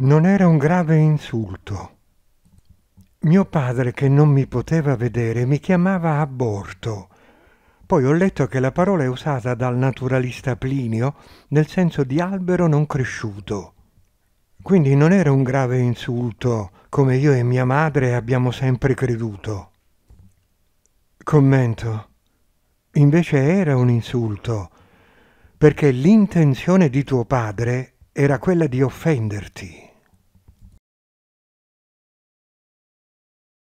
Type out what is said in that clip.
Non era un grave insulto. Mio padre, che non mi poteva vedere, mi chiamava aborto. Poi ho letto che la parola è usata dal naturalista Plinio nel senso di albero non cresciuto. Quindi non era un grave insulto, come io e mia madre abbiamo sempre creduto. Commento. Invece era un insulto, perché l'intenzione di tuo padre era quella di offenderti.